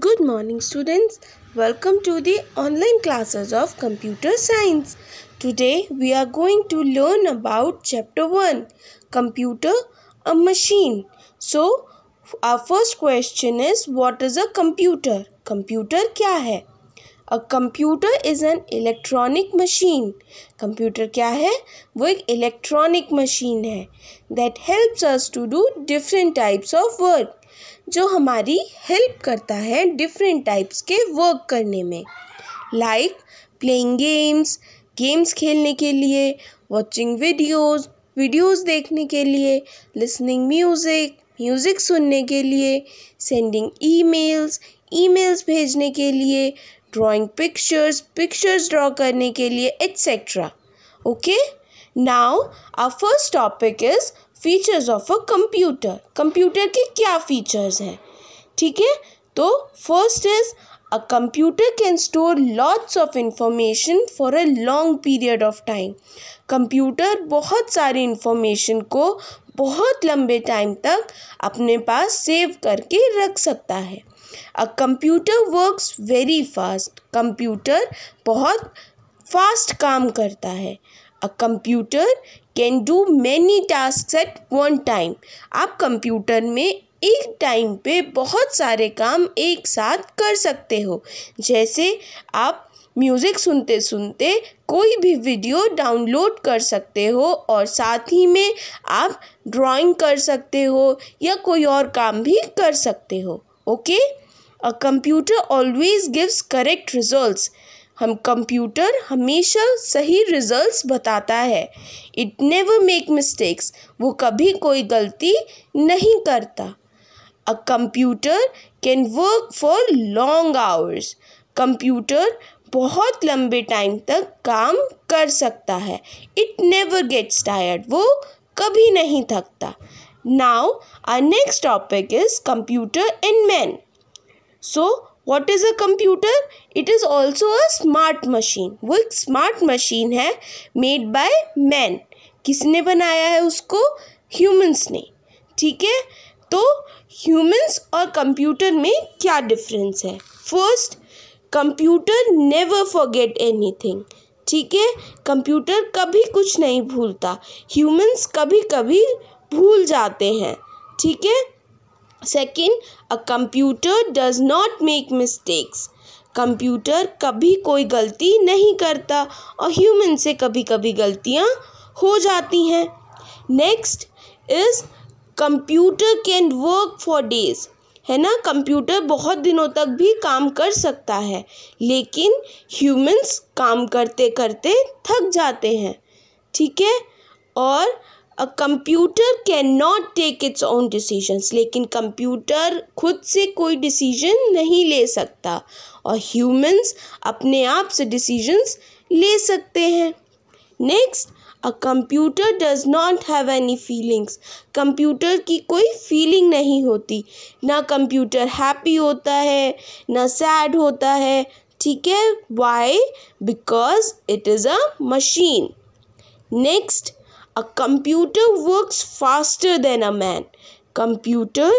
Good morning students. Welcome to the online classes of computer science. Today we are going to learn about chapter 1 computer a machine. So our first question is what is a computer? Computer kya hai? A computer is an electronic machine. Computer kya hai? वो एक electronic machine है that helps us to do different types of work. जो हमारी help करता है different types के work करने में लाइक प्लेइंग गेम्स गेम्स खेलने के लिए वॉचिंग वीडियोस वीडियोस देखने के लिए लिसनिंग म्यूज़िक म्यूज़िक सुनने के लिए सेंडिंग ईमेल्स ईमेल्स भेजने के लिए ड्राइंग पिक्चर्स पिक्चर्स ड्रॉ करने के लिए etcetera okay okay? Now ah first topic is features of a computer computer के क्या फीचर्स हैं ठीक है तो first is a computer can store lots of information for a long period of time computer बहुत सारी इंफॉर्मेशन को बहुत लंबे टाइम तक अपने पास सेव करके रख सकता है a computer works very fast computer बहुत फास्ट काम करता है a computer can do many task at one time आप कंप्यूटर में एक टाइम पे बहुत सारे काम एक साथ कर सकते हो जैसे आप म्यूज़िक सुनते सुनते कोई भी वीडियो डाउनलोड कर सकते हो और साथ ही में आप ड्राइंग कर सकते हो या कोई और काम भी कर सकते हो okay a computer always gives correct results हम कंप्यूटर हमेशा सही रिजल्ट्स बताता है इट नेवर मेक मिस्टेक्स वो कभी कोई गलती नहीं करता a computer can work for long hours computer बहुत लंबे टाइम तक काम कर सकता है इट नेवर गेट्स टायर्ड वो कभी नहीं थकता now our next topic is computer and man so what is a computer it is also a smart machine वो एक स्मार्ट मशीन है मेड बाय मैन किसने बनाया है उसको ह्यूमन्स ने ठीक है तो ह्यूमन्स और कंप्यूटर में क्या डिफरेंस है first computer never forget anything ठीक है कंप्यूटर कभी कुछ नहीं भूलता ह्यूमन्स कभी कभी भूल जाते हैं ठीक है second a computer does not make mistakes computer कभी कोई गलती नहीं करता और ह्यूमन से कभी कभी गलतियाँ हो जाती हैं next is computer can work for days है ना कंप्यूटर बहुत दिनों तक भी काम कर सकता है लेकिन ह्यूमंस काम करते करते थक जाते हैं ठीक है और a computer can not take its own decisions लेकिन कंप्यूटर खुद से कोई डिसीजन नहीं ले सकता और ह्यूमंस अपने आप से डिसीजंस ले सकते हैं next a computer does not have any feelings computer की कोई फीलिंग नहीं होती ना कंप्यूटर हैप्पी होता है ना सैड होता है ठीक है why because it is a machine next A computer works faster than a man. Computer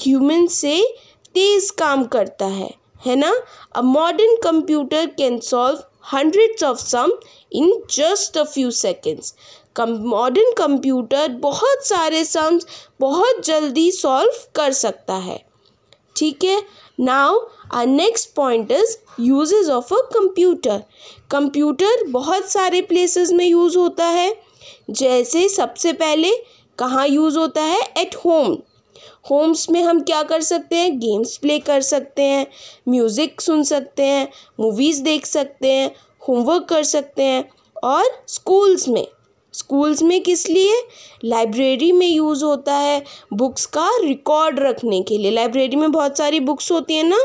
human से तेज़ काम करता है है ना a modern computer can solve hundreds of sum in just a few seconds modern computer बहुत सारे sums बहुत जल्दी सॉल्व कर सकता है ठीक है now uh next point is usages of a computer computer बहुत सारे प्लेसेस में यूज़ होता है जैसे सबसे पहले कहाँ यूज़ होता है एट होम होम्स में हम क्या कर सकते हैं गेम्स प्ले कर सकते हैं म्यूज़िक सुन सकते हैं मूवीज़ देख सकते हैं होमवर्क कर सकते हैं और स्कूल्स में स्कूल्स में किस लिए लाइब्रेरी में यूज़ होता है बुक्स का रिकॉर्ड रखने के लिए लाइब्रेरी में बहुत सारी बुक्स होती हैं ना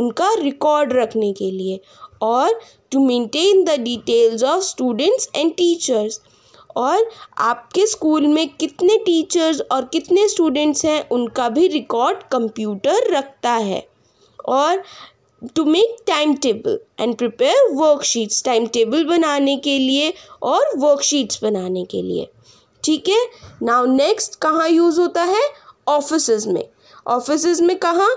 उनका रिकॉर्ड रखने के लिए और to maintain the details of students and teachers और आपके स्कूल में कितने टीचर्स और कितने स्टूडेंट्स हैं उनका भी रिकॉर्ड कंप्यूटर रखता है और to make time table and prepare worksheets time table बनाने के लिए और वर्कशीट्स बनाने के लिए ठीक है नाउ नेक्स्ट कहाँ यूज़ होता है ऑफिस में ऑफिस में कहाँ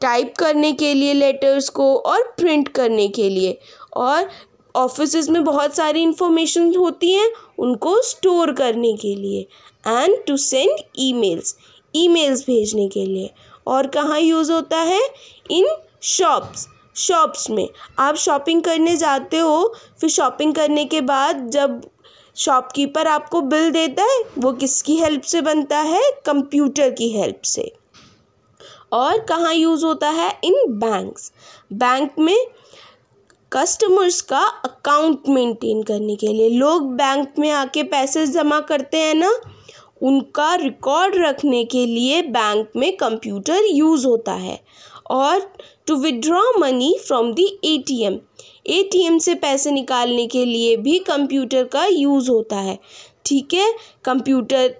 टाइप करने के लिए लेटर्स को और प्रिंट करने के लिए और ऑफिस में बहुत सारी इंफॉर्मेशन होती हैं उनको स्टोर करने के लिए and to send emails emails भेजने के लिए और कहाँ यूज़ होता है इन शॉप्स शॉप्स में आप शॉपिंग करने जाते हो फिर शॉपिंग करने के बाद जब शॉपकीपर आपको बिल देता है वो किसकी हेल्प से बनता है कंप्यूटर की हेल्प से और कहाँ यूज़ होता है इन बैंक्स बैंक में कस्टमर्स का अकाउंट मेंटेन करने के लिए लोग बैंक में आके पैसे जमा करते हैं ना उनका रिकॉर्ड रखने के लिए बैंक में कंप्यूटर यूज़ होता है और to withdraw money from the ATM ATM से पैसे निकालने के लिए भी कंप्यूटर का यूज़ होता है ठीक है कंप्यूटर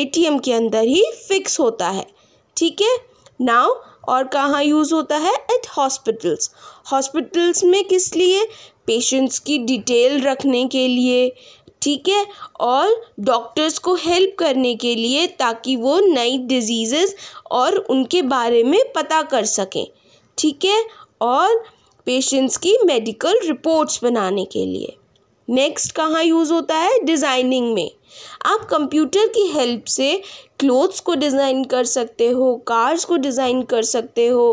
एटीएम के अंदर ही फिक्स होता है ठीक है नाउ और कहाँ यूज़ होता है एट हॉस्पिटल्स हॉस्पिटल्स में किस लिए पेशेंट्स की डिटेल रखने के लिए ठीक है और डॉक्टर्स को हेल्प करने के लिए ताकि वो नई डिजीज़ और उनके बारे में पता कर सकें ठीक है और पेशेंट्स की मेडिकल रिपोर्ट्स बनाने के लिए नेक्स्ट कहाँ यूज़ होता है डिज़ाइनिंग में आप कंप्यूटर की हेल्प से क्लोथ्स को डिज़ाइन कर सकते हो कार्स को डिज़ाइन कर सकते हो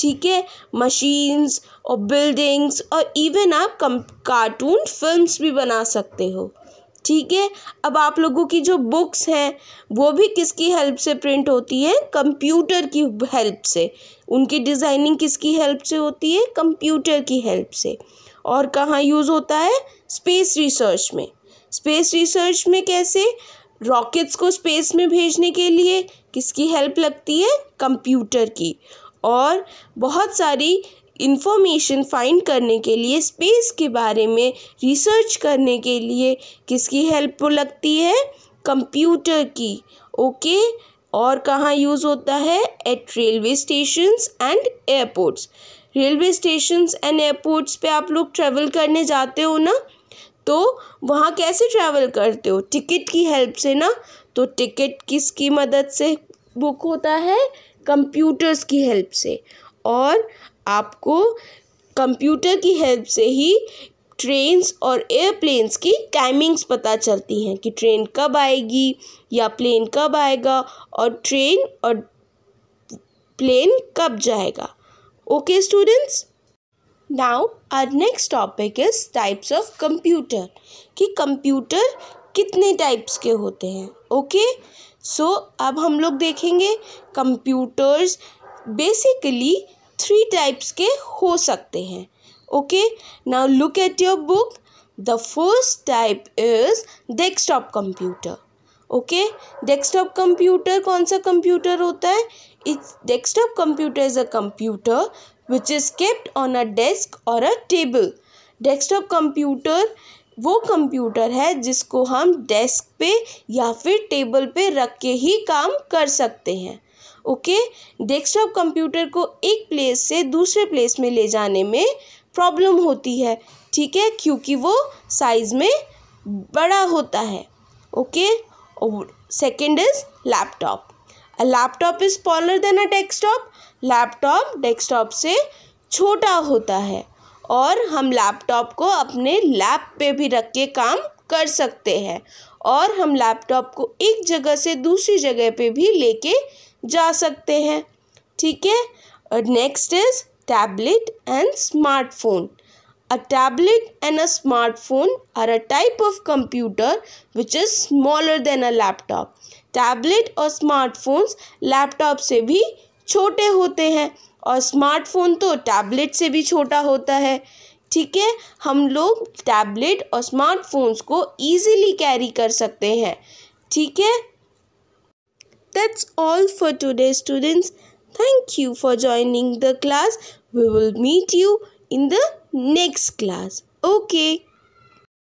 ठीक है मशीन्स और बिल्डिंग्स और इवन आप कम कार्टून फिल्म्स भी बना सकते हो ठीक है अब आप लोगों की जो बुक्स हैं वो भी किसकी हेल्प से प्रिंट होती है कंप्यूटर की हेल्प से उनकी डिज़ाइनिंग किसकी हेल्प से होती है कंप्यूटर की हेल्प से और कहाँ यूज़ होता है स्पेस रिसर्च में स्पेस रिसर्च में कैसे रॉकेट्स को स्पेस में भेजने के लिए किसकी हेल्प लगती है कंप्यूटर की और बहुत सारी इन्फॉर्मेशन फाइंड करने के लिए स्पेस के बारे में रिसर्च करने के लिए किसकी हेल्प लगती है कंप्यूटर की ओके और कहाँ यूज़ होता है at railway stations and airports railway station and airports पे आप लोग ट्रैवल करने जाते हो ना तो वहाँ कैसे ट्रैवल करते हो टिकट की हेल्प से ना तो टिकट किसकी मदद से बुक होता है कंप्यूटर्स की हेल्प से और आपको कंप्यूटर की हेल्प से ही ट्रेन्स और एयरप्लेन्स की टाइमिंग्स पता चलती हैं कि ट्रेन कब आएगी या प्लेन कब आएगा और ट्रेन और प्लेन कब जाएगा Okay students? Now our next topic is types of computer. कि computer कितने टाइप्स के होते हैं Okay? सो so, अब हम लोग देखेंगे कंप्यूटर्स बेसिकली थ्री टाइप्स के हो सकते हैं okay now look at your book the first type is desktop computer okay desktop computer कौन सा कंप्यूटर होता है it's desktop computer is a computer which is kept on a desk or a table desktop computer वो computer है जिसको हम desk पे या फिर टेबल पे रख के ही काम कर सकते हैं ओके डेस्कटॉप कंप्यूटर को एक प्लेस से दूसरे प्लेस में ले जाने में प्रॉब्लम होती है ठीक है क्योंकि वो साइज़ में बड़ा होता है okay second is laptop a laptop is smaller than a desktop laptop desktop से छोटा होता है और हम लैपटॉप को अपने लैप पे भी रख के काम कर सकते हैं और हम लैपटॉप को एक जगह से दूसरी जगह पे भी लेके जा सकते हैं ठीक है next is tablet and smartphone A tablet and a smartphone are a type of computer which is smaller than a laptop. Tablet और स्मार्टफोन्स लैपटॉप से भी छोटे होते हैं और स्मार्टफोन तो टैबलेट से भी छोटा होता है ठीक है हम लोग टैबलेट और स्मार्टफोन्स को ईजिली कैरी कर सकते हैं ठीक है that's all for today students thank you for joining the class we will meet you in the next class. Okay.